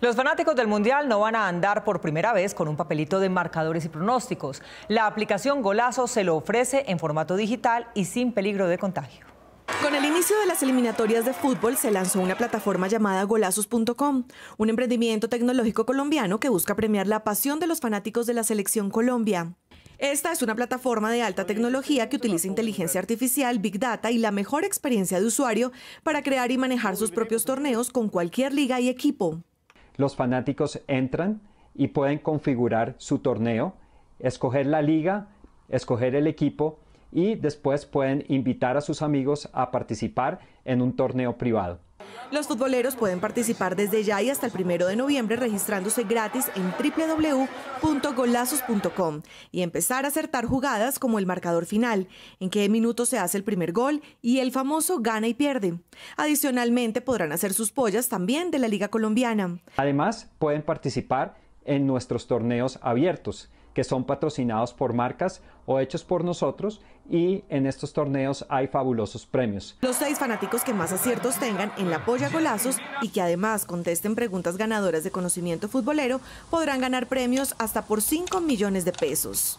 Los fanáticos del Mundial no van a andar por primera vez con un papelito de marcadores y pronósticos. La aplicación Golazo se lo ofrece en formato digital y sin peligro de contagio. Con el inicio de las eliminatorias de fútbol se lanzó una plataforma llamada golazos.com, un emprendimiento tecnológico colombiano que busca premiar la pasión de los fanáticos de la selección Colombia. Esta es una plataforma de alta tecnología que utiliza inteligencia artificial, big data y la mejor experiencia de usuario para crear y manejar sus propios torneos con cualquier liga y equipo. Los fanáticos entran y pueden configurar su torneo, escoger la liga, escoger el equipo y después pueden invitar a sus amigos a participar en un torneo privado. Los futboleros pueden participar desde ya y hasta el primero de noviembre registrándose gratis en www.golazos.com y empezar a acertar jugadas como el marcador final, en qué minuto se hace el primer gol y el famoso gana y pierde. Adicionalmente podrán hacer sus pollas también de la Liga Colombiana. Además, pueden participar en nuestros torneos abiertos, que son patrocinados por marcas o hechos por nosotros y en estos torneos hay fabulosos premios. Los seis fanáticos que más aciertos tengan en la polla golazos y que además contesten preguntas ganadoras de conocimiento futbolero podrán ganar premios hasta por 5 millones de pesos.